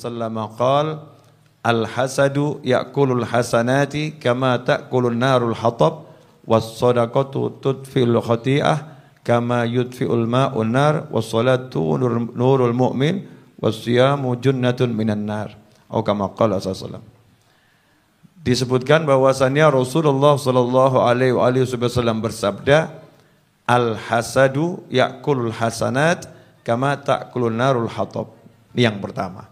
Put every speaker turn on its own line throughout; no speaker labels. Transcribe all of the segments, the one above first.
wasallam qala Al-hasadu ya'kulul hasanati kama ta'kulun narul hatab was sadaqatu tudfil khati'ah kama yudfi'ul ma'un nar was salatu nur, nurul mu'min was siyamu junnatun minan nar atau kama qala sallallahu Disebutkan bahwasannya Rasulullah sallallahu alaihi wasallam bersabda Al-hasadu ya'kulul hasanat kama ta'kulun narul hatab. Ini yang pertama.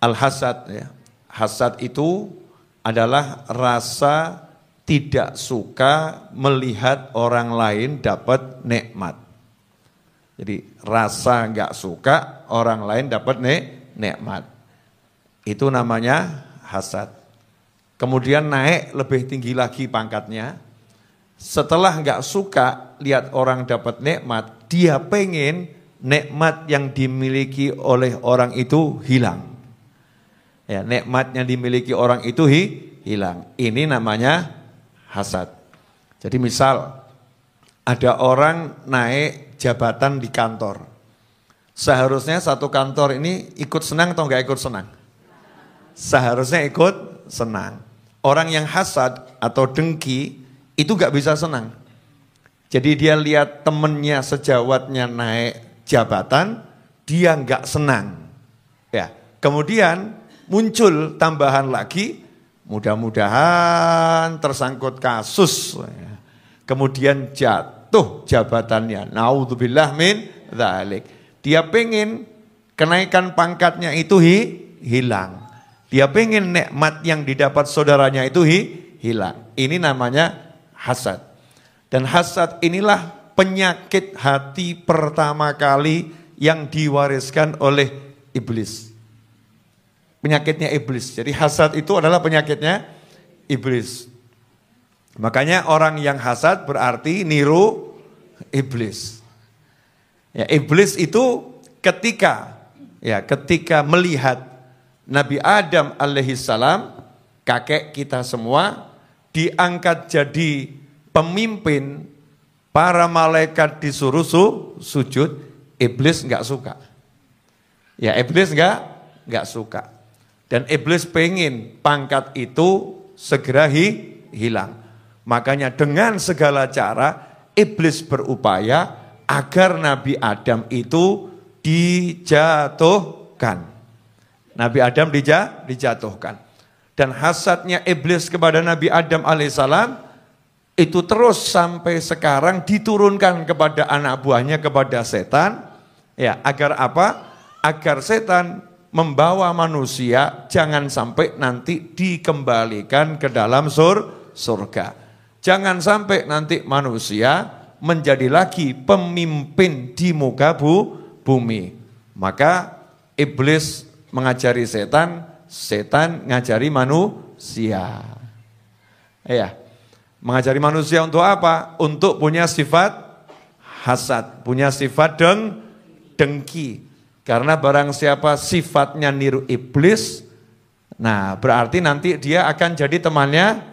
Al-hasad ya. Hasad itu adalah
rasa tidak suka melihat orang lain dapat nikmat. Jadi rasa nggak suka orang lain dapat nih nikmat. Itu namanya hasad. Kemudian naik lebih tinggi lagi pangkatnya. Setelah nggak suka lihat orang dapat nikmat, dia pengen nikmat yang dimiliki oleh orang itu hilang. Ya, nikmat yang dimiliki orang itu hi, hilang. Ini namanya hasad. Jadi misal ada orang naik jabatan di kantor. Seharusnya satu kantor ini ikut senang atau enggak ikut senang? Seharusnya ikut senang. Orang yang hasad atau dengki itu enggak bisa senang. Jadi dia lihat temennya sejawatnya naik jabatan, dia enggak senang. Ya, kemudian muncul tambahan lagi, mudah-mudahan tersangkut kasus. Kemudian jatuh jabatannya. Naudzubillah min dzalik. Dia pengen kenaikan pangkatnya itu hi, hilang. Dia pengen nikmat yang didapat saudaranya itu hi, hilang. Ini namanya hasad. Dan hasad inilah penyakit hati pertama kali yang diwariskan oleh iblis penyakitnya iblis. Jadi hasad itu adalah penyakitnya iblis. Makanya orang yang hasad berarti niru iblis. Ya, iblis itu ketika ya ketika melihat Nabi Adam alaihi salam kakek kita semua diangkat jadi pemimpin para malaikat disuruh su, sujud iblis nggak suka ya iblis nggak nggak suka dan iblis pengen pangkat itu segera hi, hilang. Makanya dengan segala cara iblis berupaya agar Nabi Adam itu dijatuhkan. Nabi Adam dija, dijatuhkan. Dan hasadnya iblis kepada Nabi Adam alaihissalam itu terus sampai sekarang diturunkan kepada anak buahnya kepada setan ya agar apa? Agar setan membawa manusia jangan sampai nanti dikembalikan ke dalam sur surga. Jangan sampai nanti manusia menjadi lagi pemimpin di muka bu, bumi. Maka iblis mengajari setan, setan mengajari manusia. Ya. Mengajari manusia untuk apa? Untuk punya sifat hasad, punya sifat deng dengki. Karena barang siapa sifatnya niru iblis, nah berarti nanti dia akan jadi temannya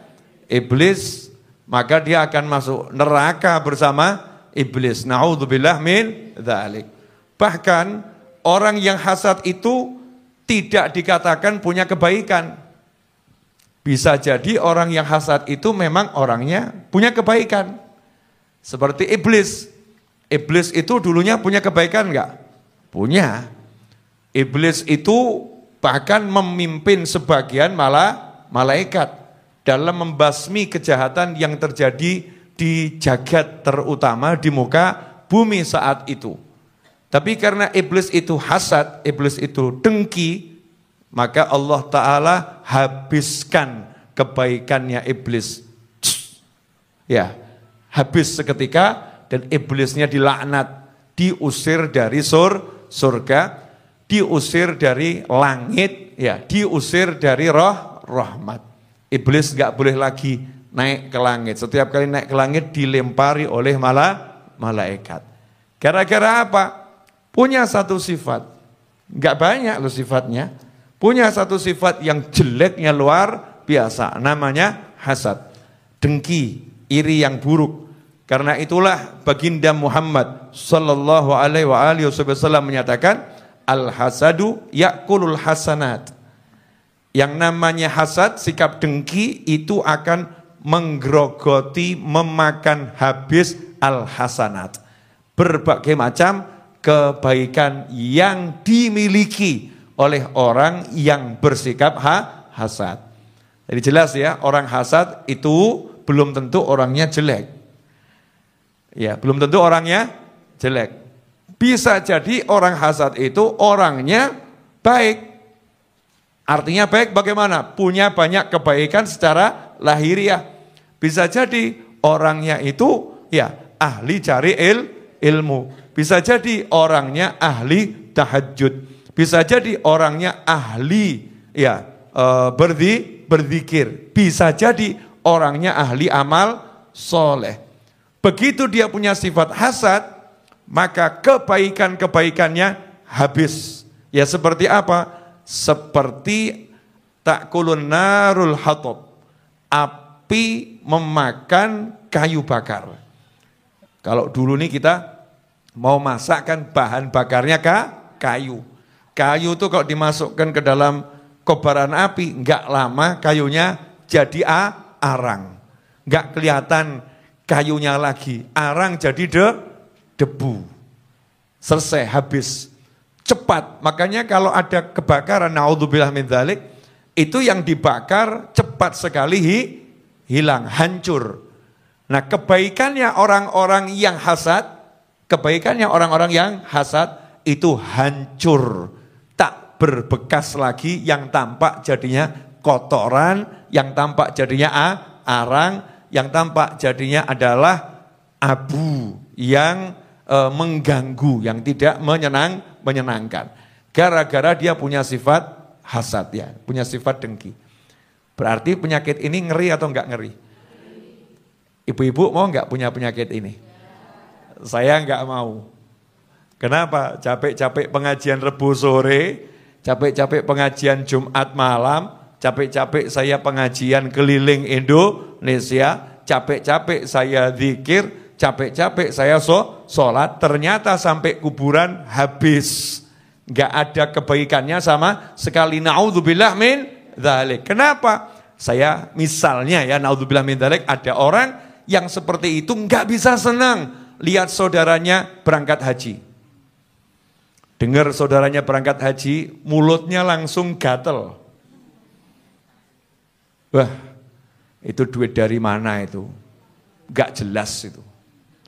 iblis, maka dia akan masuk neraka bersama iblis. Na'udzubillah min dzalik. Bahkan orang yang hasad itu tidak dikatakan punya kebaikan. Bisa jadi orang yang hasad itu memang orangnya punya kebaikan. Seperti iblis. Iblis itu dulunya punya kebaikan enggak? Punya. Iblis itu bahkan memimpin sebagian malah malaikat dalam membasmi kejahatan yang terjadi di jagat terutama di muka bumi saat itu. Tapi karena iblis itu hasad, iblis itu dengki, maka Allah Ta'ala habiskan kebaikannya iblis. Ya, habis seketika dan iblisnya dilaknat, diusir dari sur, surga, diusir dari langit, ya, diusir dari roh rahmat. Iblis nggak boleh lagi naik ke langit. Setiap kali naik ke langit dilempari oleh malah malaikat. Gara-gara apa? Punya satu sifat. Nggak banyak loh sifatnya. Punya satu sifat yang jeleknya luar biasa. Namanya hasad. Dengki, iri yang buruk. Karena itulah baginda Muhammad sallallahu alaihi wa alihi wasallam menyatakan al hasadu yakulul hasanat. Yang namanya hasad, sikap dengki itu akan menggerogoti, memakan habis al hasanat. Berbagai macam kebaikan yang dimiliki oleh orang yang bersikap ha hasad. Jadi jelas ya, orang hasad itu belum tentu orangnya jelek Ya, belum tentu orangnya jelek. Bisa jadi orang hasad itu orangnya baik. Artinya baik bagaimana? Punya banyak kebaikan secara lahiriah. Bisa jadi orangnya itu ya ahli cari il, ilmu. Bisa jadi orangnya ahli tahajud. Bisa jadi orangnya ahli ya e, berdi berzikir. Bisa jadi orangnya ahli amal soleh. Begitu dia punya sifat hasad, maka kebaikan-kebaikannya habis. Ya seperti apa? Seperti takulun narul hatob. Api memakan kayu bakar. Kalau dulu nih kita mau masak bahan bakarnya kah? kayu. Kayu itu kalau dimasukkan ke dalam kobaran api, nggak lama kayunya jadi a arang. Nggak kelihatan kayunya lagi, arang jadi de, debu. Selesai, habis. Cepat, makanya kalau ada kebakaran, naudzubillah min dhalik, itu yang dibakar cepat sekali hi, hilang, hancur. Nah kebaikannya orang-orang yang hasad, kebaikannya orang-orang yang hasad itu hancur. Tak berbekas lagi yang tampak jadinya kotoran, yang tampak jadinya arang, yang tampak jadinya adalah abu yang e, mengganggu, yang tidak menyenang, menyenangkan. Gara-gara dia punya sifat hasad ya, punya sifat dengki. Berarti penyakit ini ngeri atau enggak ngeri? Ibu-ibu mau enggak punya penyakit ini? Saya enggak mau. Kenapa? Capek-capek pengajian Rebu sore, capek-capek pengajian Jumat malam, Capek-capek saya pengajian keliling Indonesia, capek-capek saya zikir, capek-capek saya so, sholat, ternyata sampai kuburan habis. Gak ada kebaikannya sama sekali. Na'udzubillah min dhalik. Kenapa? Saya misalnya ya, na'udzubillah min dhalik, ada orang yang seperti itu nggak bisa senang lihat saudaranya berangkat haji. Dengar saudaranya berangkat haji, mulutnya langsung gatel. Wah, itu duit dari mana itu? Gak jelas itu.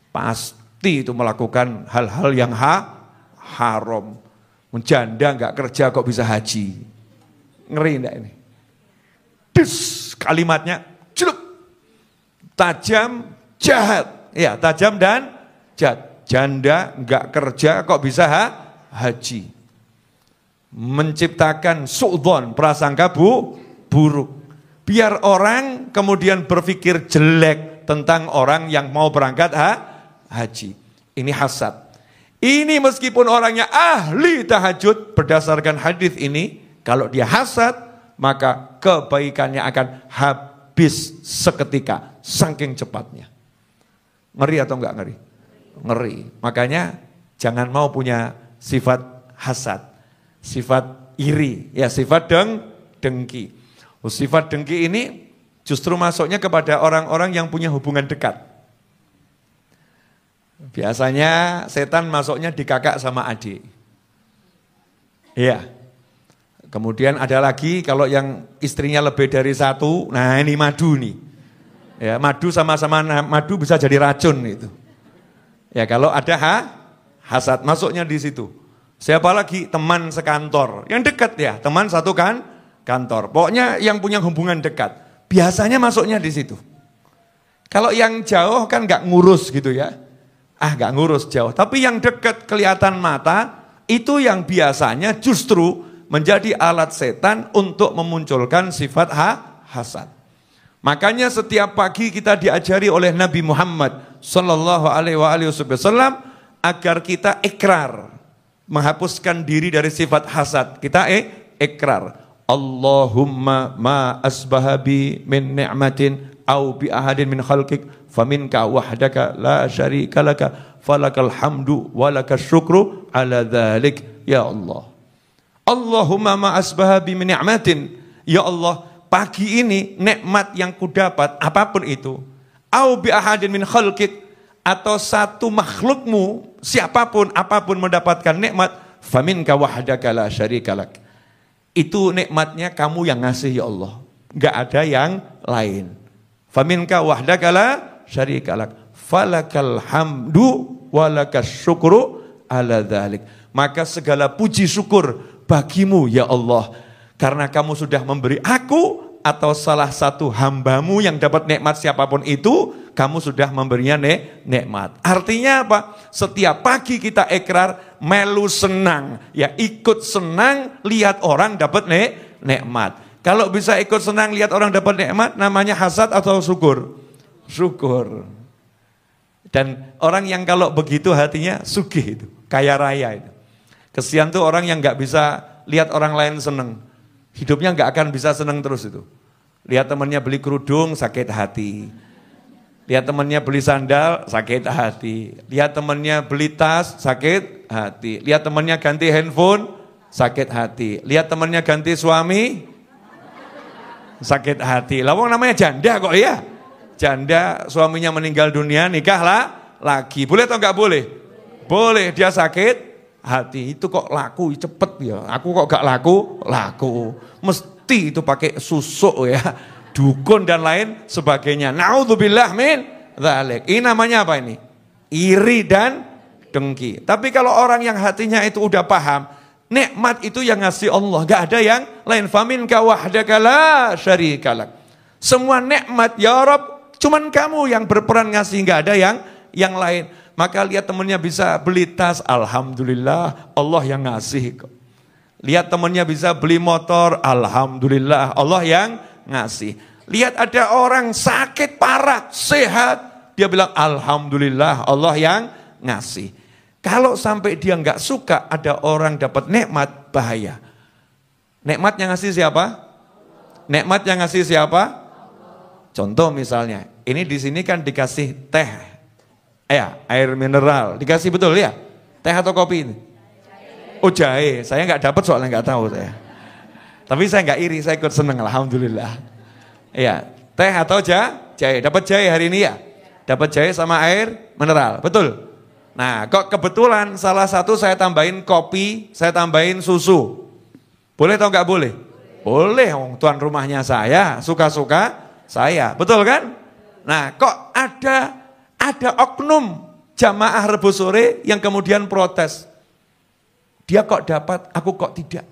Pasti itu melakukan hal-hal yang ha, haram. Menjanda gak kerja kok bisa haji. Ngeri enggak ini? Des, kalimatnya celup. Tajam, jahat. Ya, tajam dan jahat. Janda gak kerja kok bisa ha, haji. Menciptakan su'don, prasangka bu, buruk. Biar orang kemudian berpikir jelek tentang orang yang mau berangkat ha? haji. Ini hasad. Ini meskipun orangnya ahli tahajud berdasarkan hadis ini, kalau dia hasad maka kebaikannya akan habis seketika, saking cepatnya. Ngeri atau enggak ngeri? Ngeri. Makanya jangan mau punya sifat hasad, sifat iri, ya sifat deng dengki. Oh, sifat dengki ini justru masuknya kepada orang-orang yang punya hubungan dekat. Biasanya setan masuknya di kakak sama adik. Iya. Kemudian ada lagi kalau yang istrinya lebih dari satu, nah ini madu nih. Ya, madu sama-sama madu bisa jadi racun itu. Ya kalau ada ha, hasad masuknya di situ. Siapa lagi teman sekantor, yang dekat ya, teman satu kan, kantor. Pokoknya yang punya hubungan dekat. Biasanya masuknya di situ. Kalau yang jauh kan nggak ngurus gitu ya. Ah nggak ngurus jauh. Tapi yang dekat kelihatan mata itu yang biasanya justru menjadi alat setan untuk memunculkan sifat ha hasad. Makanya setiap pagi kita diajari oleh Nabi Muhammad Sallallahu Alaihi Wasallam agar kita ikrar menghapuskan diri dari sifat hasad. Kita eh, ikrar. Allahumma ma asbaha bi min ni'matin au bi ahadin min khalqik faminka wahdaka la syarika laka falakal hamdu walakal syukru ala dhalik ya Allah Allahumma ma asbaha bi min ni'matin ya Allah pagi ini nikmat yang kudapat apapun itu au bi ahadin min khalqik atau satu makhlukmu siapapun apapun mendapatkan nikmat faminka wahdaka la syarika laka itu nikmatnya kamu yang ngasih ya Allah. Gak ada yang lain. Faminka wahdakala syarikalak. Falakal hamdu walakas syukru ala dhalik. Maka segala puji syukur bagimu ya Allah. Karena kamu sudah memberi aku atau salah satu hambamu yang dapat nikmat siapapun itu kamu sudah memberinya nek, nikmat. Artinya apa? Setiap pagi kita ikrar melu senang, ya ikut senang lihat orang dapat nek, nikmat. Kalau bisa ikut senang lihat orang dapat nikmat namanya hasad atau syukur? Syukur. Dan orang yang kalau begitu hatinya sugih itu, kaya raya itu. Kesian tuh orang yang nggak bisa lihat orang lain seneng. Hidupnya nggak akan bisa seneng terus itu. Lihat temannya beli kerudung, sakit hati Lihat temannya beli sandal, sakit hati. Lihat temannya beli tas, sakit hati. Lihat temannya ganti handphone, sakit hati. Lihat temannya ganti suami, sakit hati. Lawang namanya janda kok ya. Janda suaminya meninggal dunia, nikahlah lagi. Boleh atau enggak boleh? Boleh, dia sakit hati. Itu kok laku cepet ya. Aku kok gak laku? Laku. Mesti itu pakai susuk ya dukun dan lain sebagainya. Naudzubillah min dzalik. Ini namanya apa ini? Iri dan dengki. Tapi kalau orang yang hatinya itu udah paham, nikmat itu yang ngasih Allah, gak ada yang lain. Famin kawahdaka la syarikalak. Semua nikmat ya Rob, cuman kamu yang berperan ngasih, gak ada yang yang lain. Maka lihat temennya bisa beli tas, alhamdulillah Allah yang ngasih. Lihat temennya bisa beli motor, alhamdulillah Allah yang ngasih. Lihat ada orang sakit parah, sehat. Dia bilang, Alhamdulillah Allah yang ngasih. Kalau sampai dia nggak suka ada orang dapat nikmat, bahaya. Nikmat yang ngasih siapa? Nikmat yang ngasih siapa? Contoh misalnya, ini di sini kan dikasih teh, eh, ya air mineral, dikasih betul ya? Teh atau kopi ini? Oh jahe, saya nggak dapat soalnya nggak tahu saya. Tapi saya nggak iri, saya ikut seneng. Alhamdulillah. Iya. Teh atau ja? Jahe. Dapat jahe hari ini ya? Dapat jahe sama air mineral. Betul? Nah, kok kebetulan salah satu saya tambahin kopi, saya tambahin susu. Boleh atau nggak boleh? Boleh, wong tuan rumahnya saya, suka-suka saya. Betul kan? Nah, kok ada ada oknum jamaah rebus sore yang kemudian protes. Dia kok dapat, aku kok tidak.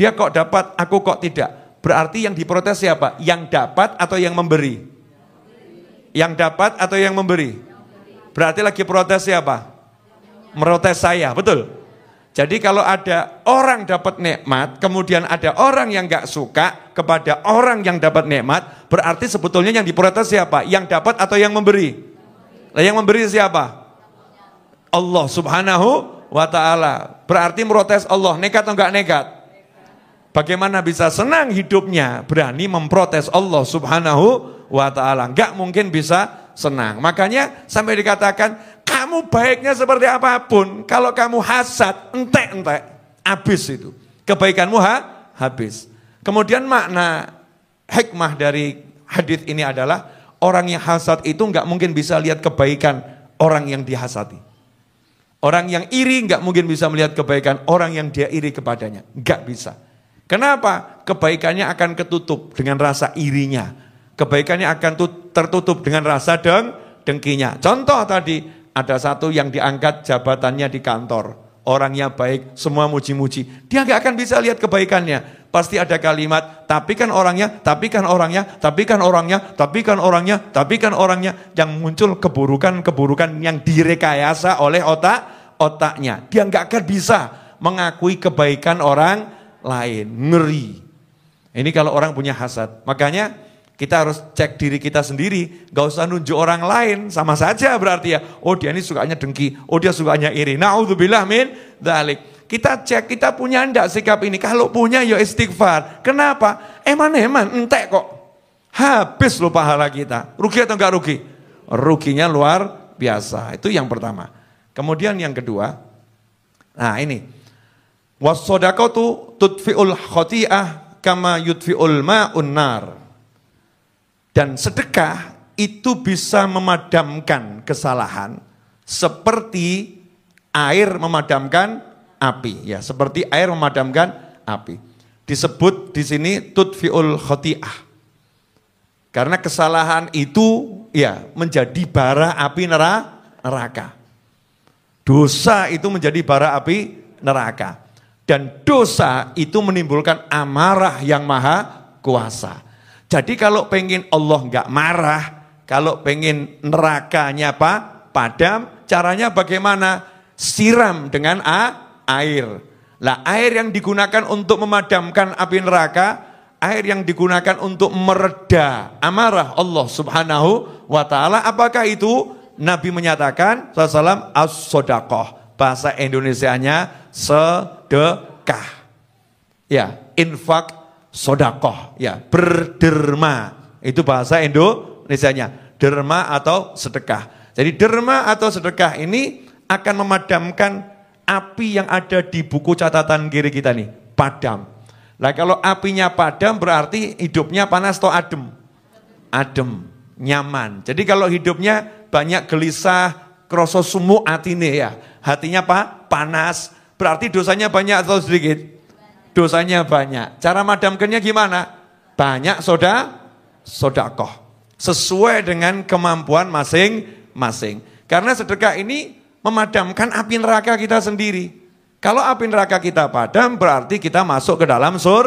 Dia kok dapat, aku kok tidak. Berarti yang diprotes siapa? Yang dapat atau yang memberi? Yang dapat atau yang memberi? Berarti lagi protes siapa? Merotes saya, betul? Jadi kalau ada orang dapat nikmat, kemudian ada orang yang gak suka kepada orang yang dapat nikmat, berarti sebetulnya yang diprotes siapa? Yang dapat atau yang memberi? Nah, yang memberi siapa? Allah Subhanahu wa taala. Berarti merotes Allah nekat atau gak nekat? Bagaimana bisa senang hidupnya? Berani memprotes Allah Subhanahu wa taala. Enggak mungkin bisa senang. Makanya sampai dikatakan kamu baiknya seperti apapun, kalau kamu hasad, entek-entek, habis itu. Kebaikanmu ha? habis. Kemudian makna hikmah dari hadis ini adalah orang yang hasad itu gak mungkin bisa lihat kebaikan orang yang dihasati. Orang yang iri gak mungkin bisa melihat kebaikan orang yang dia iri kepadanya. Gak bisa. Kenapa? Kebaikannya akan ketutup dengan rasa irinya. Kebaikannya akan tertutup dengan rasa deng dengkinya. Contoh tadi, ada satu yang diangkat jabatannya di kantor. Orangnya baik, semua muji-muji. Dia nggak akan bisa lihat kebaikannya. Pasti ada kalimat, tapi kan orangnya, tapi kan orangnya, tapi kan orangnya, tapi kan orangnya, tapi kan orangnya. Yang muncul keburukan-keburukan yang direkayasa oleh otak otaknya. Dia nggak akan bisa mengakui kebaikan orang lain. Ngeri. Ini kalau orang punya hasad. Makanya kita harus cek diri kita sendiri, gak usah nunjuk orang lain, sama saja berarti ya. Oh dia ini sukanya dengki, oh dia sukanya iri. Na'udzubillah min dalik. Kita cek, kita punya ndak sikap ini. Kalau punya ya istighfar. Kenapa? Eman-eman, entek kok. Habis lo pahala kita. Rugi atau enggak rugi? Ruginya luar biasa. Itu yang pertama. Kemudian yang kedua, nah ini, Wasodakotu tutfi'ul khotiyah kama yutfi'ul ma'un nar. Dan sedekah itu bisa memadamkan kesalahan seperti air memadamkan api ya seperti air memadamkan api disebut di sini tutfiul khotiah karena kesalahan itu ya menjadi bara api neraka dosa itu menjadi bara api neraka dan dosa itu menimbulkan amarah yang maha kuasa. Jadi kalau pengen Allah nggak marah, kalau pengen nerakanya apa? Padam, caranya bagaimana? Siram dengan a, air. Lah air yang digunakan untuk memadamkan api neraka air yang digunakan untuk mereda amarah Allah Subhanahu wa taala apakah itu Nabi menyatakan salam as-sodakoh. as-sodakoh bahasa Indonesianya sedekah. Ya, infak sodakoh. Ya, berderma. Itu bahasa Indonesianya. Derma atau sedekah. Jadi derma atau sedekah ini akan memadamkan api yang ada di buku catatan kiri kita nih. Padam. Nah kalau apinya padam berarti hidupnya panas atau adem? Adem, nyaman. Jadi kalau hidupnya banyak gelisah, Kroso sumu atine ya. Hatinya apa? Panas. Berarti dosanya banyak atau sedikit? Dosanya banyak. Cara madamkannya gimana? Banyak soda, soda koh, Sesuai dengan kemampuan masing-masing. Karena sedekah ini memadamkan api neraka kita sendiri. Kalau api neraka kita padam berarti kita masuk ke dalam sur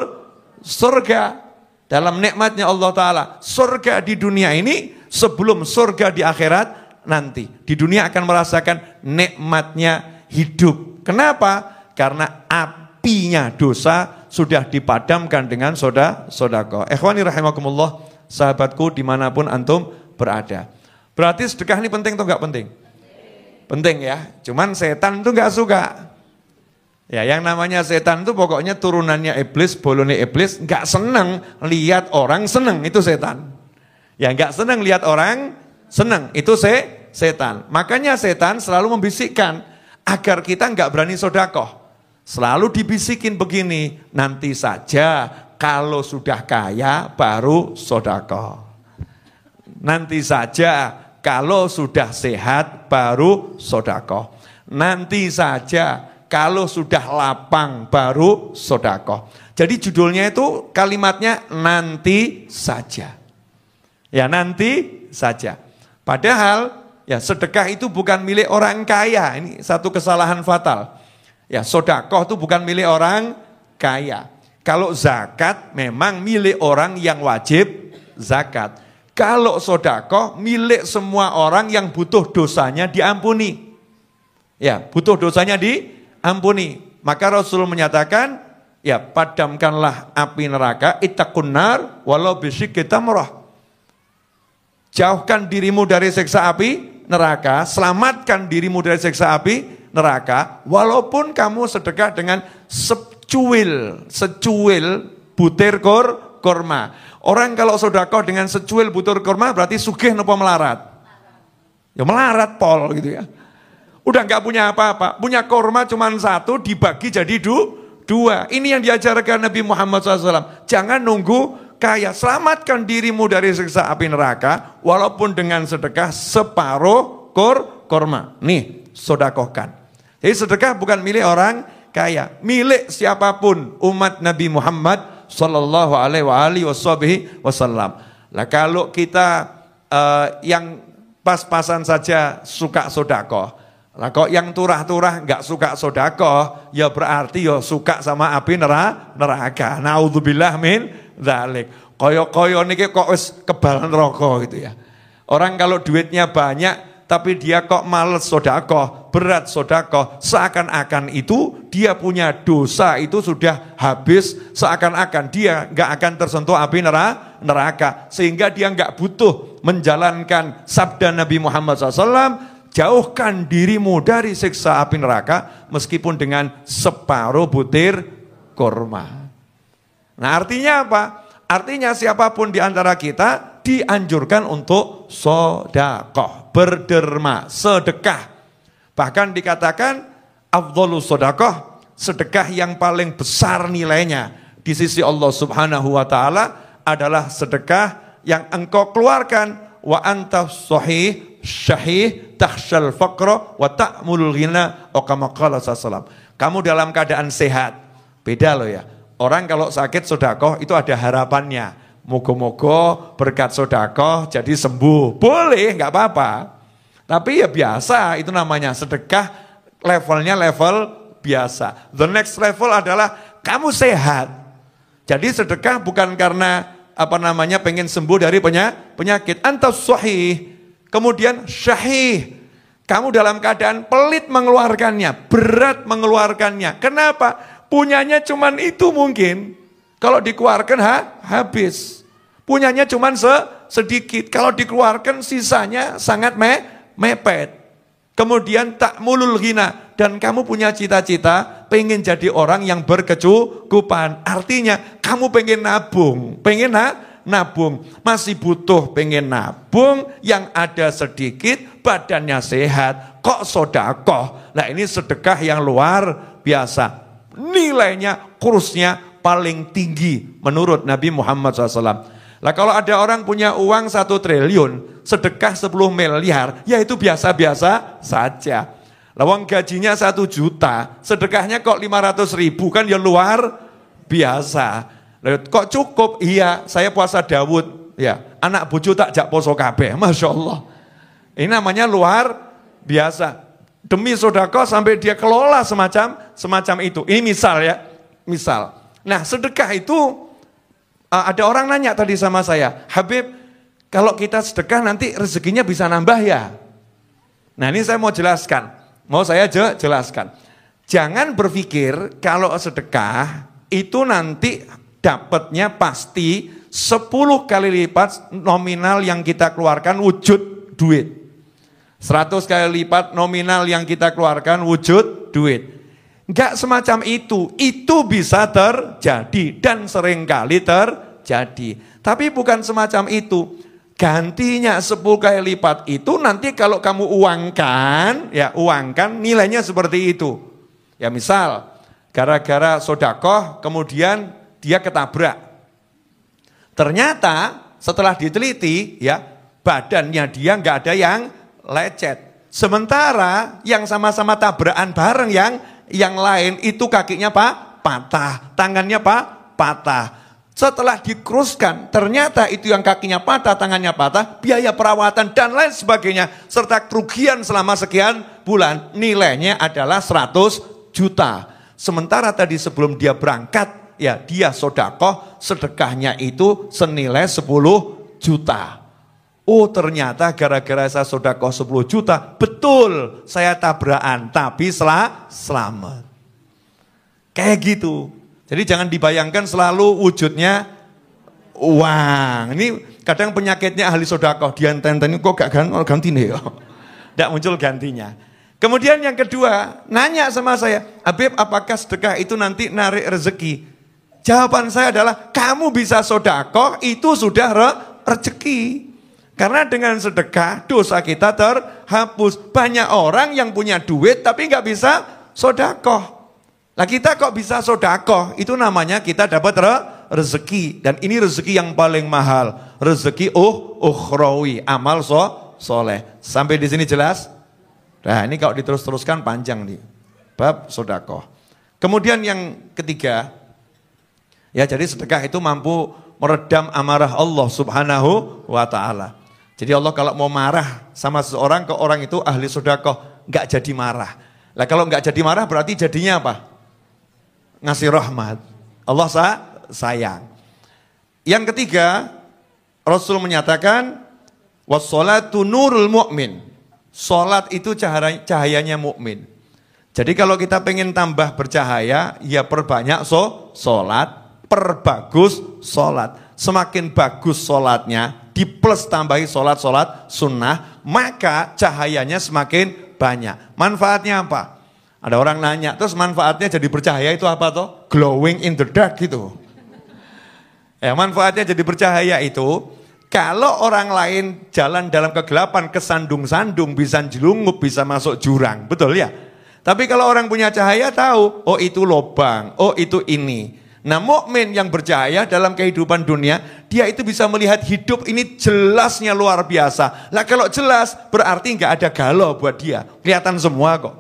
surga. Dalam nikmatnya Allah Ta'ala. Surga di dunia ini sebelum surga di akhirat nanti. Di dunia akan merasakan nikmatnya hidup. Kenapa? Karena apinya dosa sudah dipadamkan dengan soda sodako. Ikhwani rahimakumullah, sahabatku dimanapun antum berada. Berarti sedekah ini penting atau enggak penting? Penting ya, cuman setan itu enggak suka. Ya, yang namanya setan itu pokoknya turunannya iblis, bolone iblis, enggak seneng lihat orang seneng itu setan. Ya, enggak seneng lihat orang senang. Itu se setan. Makanya setan selalu membisikkan agar kita nggak berani sodakoh. Selalu dibisikin begini, nanti saja kalau sudah kaya baru sodakoh. Nanti saja kalau sudah sehat baru sodakoh. Nanti saja kalau sudah lapang baru sodakoh. Jadi judulnya itu kalimatnya nanti saja. Ya nanti saja. Padahal ya sedekah itu bukan milik orang kaya. Ini satu kesalahan fatal. Ya sodakoh itu bukan milik orang kaya. Kalau zakat memang milik orang yang wajib zakat. Kalau sodakoh milik semua orang yang butuh dosanya diampuni. Ya butuh dosanya diampuni. Maka Rasul menyatakan ya padamkanlah api neraka itakunar walau bisik kita merah Jauhkan dirimu dari siksa api neraka, selamatkan dirimu dari siksa api neraka, walaupun kamu sedekah dengan secuil, secuil butir kor, korma. Orang kalau sedekah dengan secuil butir korma berarti sugih nopo melarat. Ya melarat pol gitu ya. Udah nggak punya apa-apa, punya korma cuma satu dibagi jadi du, dua. Ini yang diajarkan Nabi Muhammad SAW. Jangan nunggu kaya. Selamatkan dirimu dari siksa api neraka, walaupun dengan sedekah separuh kor korma. Nih, sodakohkan. Jadi sedekah bukan milik orang kaya, milik siapapun umat Nabi Muhammad Sallallahu Alaihi Wasallam. Lah kalau kita uh, yang pas-pasan saja suka sodakoh, lah kok yang turah-turah nggak suka sodakoh, ya berarti ya suka sama api neraka. Naudzubillah min dalik. Koyo-koyo niki kok wis kebal neraka gitu ya. Orang kalau duitnya banyak tapi dia kok males sodako berat sodako seakan-akan itu dia punya dosa itu sudah habis, seakan-akan dia nggak akan tersentuh api neraka, sehingga dia nggak butuh menjalankan sabda Nabi Muhammad SAW, jauhkan dirimu dari siksa api neraka meskipun dengan separuh butir kurma. Nah artinya apa? Artinya siapapun di antara kita dianjurkan untuk sodakoh, berderma, sedekah. Bahkan dikatakan afdolus sodakoh, sedekah yang paling besar nilainya di sisi Allah subhanahu wa ta'ala adalah sedekah yang engkau keluarkan wa anta sahih syahih tahsyal faqra wa ta'mulul ghina o kamu dalam keadaan sehat beda loh ya Orang kalau sakit sodakoh itu ada harapannya. Mogo-mogo berkat sodakoh jadi sembuh. Boleh, nggak apa-apa. Tapi ya biasa, itu namanya sedekah levelnya level biasa. The next level adalah kamu sehat. Jadi sedekah bukan karena apa namanya pengen sembuh dari penyakit. Antas suhih, kemudian syahih. Kamu dalam keadaan pelit mengeluarkannya, berat mengeluarkannya. Kenapa? Punyanya cuman itu mungkin. Kalau dikeluarkan ha, habis. Punyanya cuman se sedikit. Kalau dikeluarkan sisanya sangat me mepet. Kemudian tak mulul hina. Dan kamu punya cita-cita pengen jadi orang yang berkecukupan. Artinya kamu pengen nabung. Pengen ha, nabung. Masih butuh pengen nabung, yang ada sedikit, badannya sehat. Kok sodakoh? Nah ini sedekah yang luar biasa nilainya, kursnya paling tinggi menurut Nabi Muhammad SAW. Nah kalau ada orang punya uang satu triliun, sedekah 10 miliar, ya itu biasa-biasa saja. Lawang gajinya satu juta, sedekahnya kok 500 ribu kan ya luar biasa. Kok cukup? Iya, saya puasa Dawud. Ya, anak bucu tak jak poso kabeh. Masya Allah. Ini namanya luar biasa demi sodako sampai dia kelola semacam semacam itu. Ini misal ya, misal. Nah sedekah itu eh, ada orang nanya tadi sama saya, Habib, kalau kita sedekah nanti rezekinya bisa nambah ya. Nah ini saya mau jelaskan, mau saya jelaskan. Jangan berpikir kalau sedekah itu nanti dapatnya pasti 10 kali lipat nominal yang kita keluarkan wujud duit. 100 kali lipat nominal yang kita keluarkan wujud duit. Enggak semacam itu. Itu bisa terjadi dan sering seringkali terjadi. Tapi bukan semacam itu. Gantinya 10 kali lipat itu nanti kalau kamu uangkan, ya uangkan nilainya seperti itu. Ya misal, gara-gara sodakoh kemudian dia ketabrak. Ternyata setelah diteliti ya badannya dia nggak ada yang lecet. Sementara yang sama-sama tabrakan bareng yang yang lain itu kakinya pak patah, tangannya pak patah. Setelah dikruskan ternyata itu yang kakinya patah, tangannya patah, biaya perawatan dan lain sebagainya, serta kerugian selama sekian bulan, nilainya adalah 100 juta. Sementara tadi sebelum dia berangkat, ya dia sodakoh, sedekahnya itu senilai 10 juta. Oh ternyata gara-gara saya sodakoh 10 juta, betul saya tabrakan, tapi selah selamat. Kayak gitu. Jadi jangan dibayangkan selalu wujudnya uang. Ini kadang penyakitnya ahli sodakoh, dia ini kok gak ganti, oh, ganti nih. Tidak ya? muncul gantinya. Kemudian yang kedua, nanya sama saya, Habib apakah sedekah itu nanti narik rezeki? Jawaban saya adalah, kamu bisa sodakoh itu sudah re rezeki. Karena dengan sedekah dosa kita terhapus. Banyak orang yang punya duit tapi nggak bisa sodakoh. Nah kita kok bisa sodakoh? Itu namanya kita dapat re rezeki. Dan ini rezeki yang paling mahal. Rezeki uh ukhrawi, amal so soleh. Sampai di sini jelas? Nah ini kalau diterus-teruskan panjang nih. Bab sodakoh. Kemudian yang ketiga. Ya jadi sedekah itu mampu meredam amarah Allah subhanahu wa ta'ala. Jadi Allah kalau mau marah sama seseorang ke orang itu ahli sodakoh, nggak jadi marah. Lah kalau nggak jadi marah berarti jadinya apa? Ngasih rahmat. Allah sa sayang. Yang ketiga, Rasul menyatakan wassalatu nurul mu'min. Salat itu cahaya cahayanya mukmin. Jadi kalau kita pengen tambah bercahaya, ya perbanyak so salat, perbagus salat. Semakin bagus salatnya, di plus tambahi sholat-sholat sunnah, maka cahayanya semakin banyak. Manfaatnya apa? Ada orang nanya, terus manfaatnya jadi bercahaya itu apa tuh? Glowing in the dark gitu. Ya, manfaatnya jadi bercahaya itu kalau orang lain jalan dalam kegelapan, kesandung-sandung, bisa jelungup, bisa masuk jurang, betul ya? Tapi kalau orang punya cahaya tahu, oh itu lobang, oh itu ini. Nah, mukmin yang bercahaya dalam kehidupan dunia, dia itu bisa melihat hidup ini jelasnya luar biasa. Lah kalau jelas, berarti nggak ada galau buat dia. Kelihatan semua kok.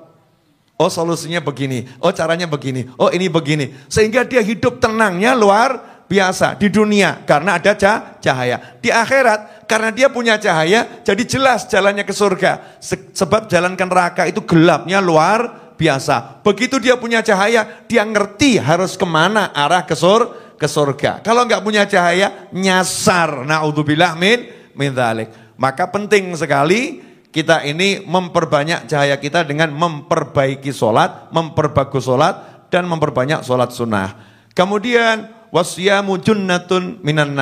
Oh solusinya begini, oh caranya begini, oh ini begini. Sehingga dia hidup tenangnya luar biasa di dunia karena ada cahaya. Di akhirat karena dia punya cahaya jadi jelas jalannya ke surga. Sebab jalan ke neraka itu gelapnya luar biasa. Begitu dia punya cahaya, dia ngerti harus kemana arah ke, sur, ke surga. Kalau nggak punya cahaya, nyasar. Naudzubillah min min dhalik. Maka penting sekali kita ini memperbanyak cahaya kita dengan memperbaiki sholat, memperbagus sholat, dan memperbanyak sholat sunnah. Kemudian, wasyamu junnatun minan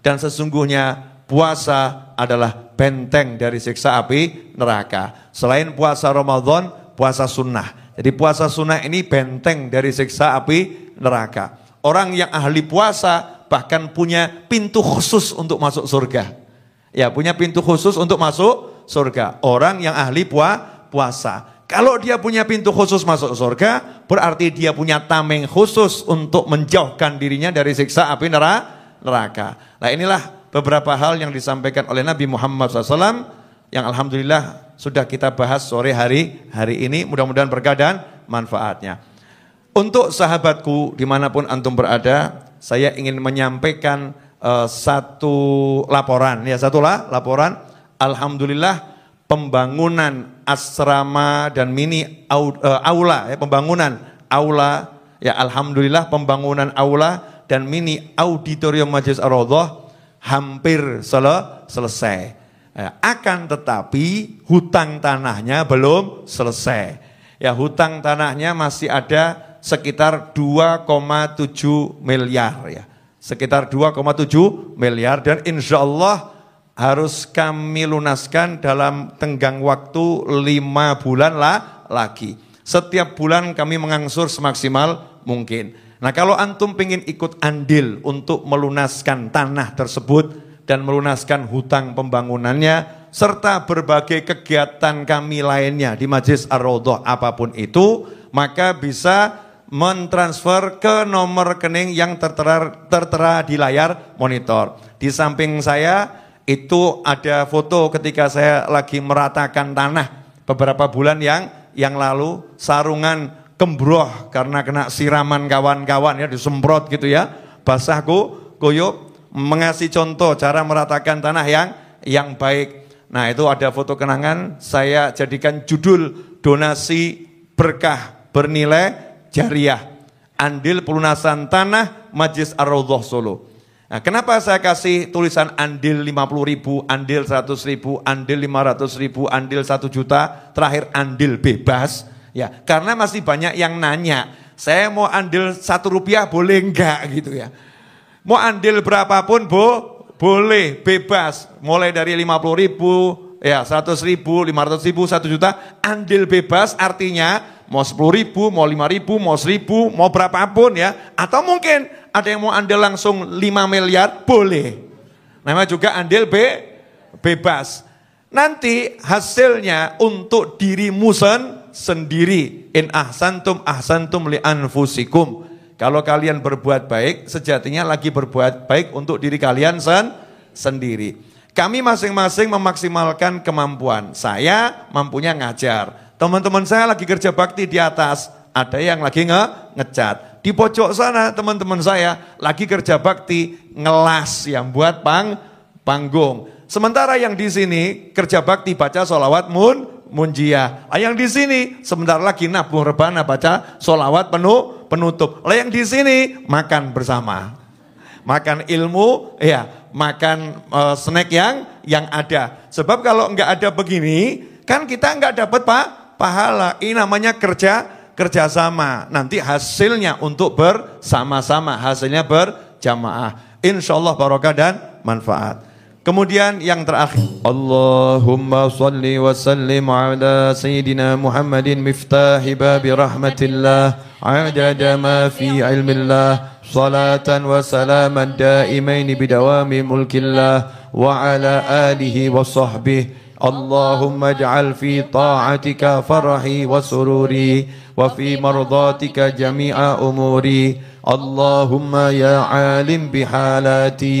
Dan sesungguhnya puasa adalah benteng dari siksa api neraka. Selain puasa Ramadan, puasa sunnah. Jadi puasa sunnah ini benteng dari siksa api neraka. Orang yang ahli puasa bahkan punya pintu khusus untuk masuk surga. Ya punya pintu khusus untuk masuk surga. Orang yang ahli pua, puasa. Kalau dia punya pintu khusus masuk surga, berarti dia punya tameng khusus untuk menjauhkan dirinya dari siksa api neraka. Nah inilah beberapa hal yang disampaikan oleh Nabi Muhammad SAW yang Alhamdulillah sudah kita bahas sore hari hari ini. Mudah-mudahan berkah dan manfaatnya. Untuk sahabatku dimanapun antum berada, saya ingin menyampaikan uh, satu laporan. Ya satulah laporan. Alhamdulillah pembangunan asrama dan mini eh, aula ya pembangunan aula ya alhamdulillah pembangunan aula dan mini auditorium Majelis Ar-Raudhah hampir sel selesai. Eh, akan tetapi hutang tanahnya belum selesai. Ya hutang tanahnya masih ada sekitar 2,7 miliar ya. Sekitar 2,7 miliar dan insya Allah harus kami lunaskan dalam tenggang waktu 5 bulan lah lagi. Setiap bulan kami mengangsur semaksimal mungkin. Nah kalau antum ingin ikut andil untuk melunaskan tanah tersebut, dan melunaskan hutang pembangunannya serta berbagai kegiatan kami lainnya di Majelis Ar-Raudhah apapun itu, maka bisa mentransfer ke nomor rekening yang tertera, tertera di layar monitor. Di samping saya itu ada foto ketika saya lagi meratakan tanah beberapa bulan yang yang lalu sarungan kembroh karena kena siraman kawan-kawan ya disemprot gitu ya basahku kuyup mengasih contoh cara meratakan tanah yang yang baik. Nah, itu ada foto kenangan saya jadikan judul donasi berkah bernilai jariah. Andil pelunasan tanah Majlis Ar-Raudhah Solo. Nah, kenapa saya kasih tulisan andil 50 ribu, andil 100 ribu, andil 500 ribu, andil 1 juta, terakhir andil bebas? Ya, karena masih banyak yang nanya, saya mau andil satu rupiah boleh enggak gitu ya. Mau andil berapapun bu, boleh bebas. Mulai dari lima puluh ribu, ya 100 ribu, lima ratus ribu, satu juta. Andil bebas artinya mau sepuluh ribu, mau lima ribu, mau seribu mau berapapun ya. Atau mungkin ada yang mau andil langsung lima miliar, boleh. Namanya juga andil be bebas. Nanti hasilnya untuk dirimu sen, sendiri. In ahsantum ahsantum li anfusikum. Kalau kalian berbuat baik, sejatinya lagi berbuat baik untuk diri kalian sen sendiri. Kami masing-masing memaksimalkan kemampuan. Saya mampunya ngajar. Teman-teman saya lagi kerja bakti di atas. Ada yang lagi nge ngecat. Di pojok sana teman-teman saya lagi kerja bakti ngelas yang buat pang panggung. Sementara yang di sini kerja bakti baca sholawat mun munjia. Nah, yang di sini sebentar lagi nabung rebana baca solawat penuh penutup. Lah yang di sini makan bersama. Makan ilmu, ya, makan uh, snack yang yang ada. Sebab kalau nggak ada begini, kan kita nggak dapat pak pahala. Ini namanya kerja kerjasama. Nanti hasilnya untuk bersama-sama, hasilnya
berjamaah. Insya Allah barokah dan manfaat. Kemudian yang terakhir Allahumma salli wa sallim ala Sayyidina Muhammadin miftahi babi rahmatillah Adada ma fi ilmillah Salatan wa salaman daimaini bidawami mulkillah Wa ala alihi wa sahbihi اللهم اجعل في طاعتك فرحي وسروري وفي مرضاتك جميع أموري اللهم يا عالم بحالاتي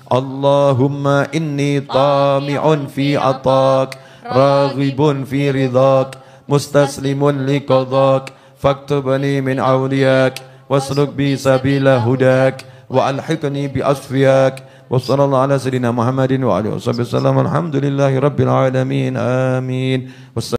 اللهم إني طامع في عطاك راغب في رضاك مستسلم لقضاك فاكتبني من عولياك واسلك بي سبيل هداك وألحقني بأصفياك وصلى الله على سيدنا محمد وعلى آله وصحبه وسلم الحمد لله رب العالمين آمين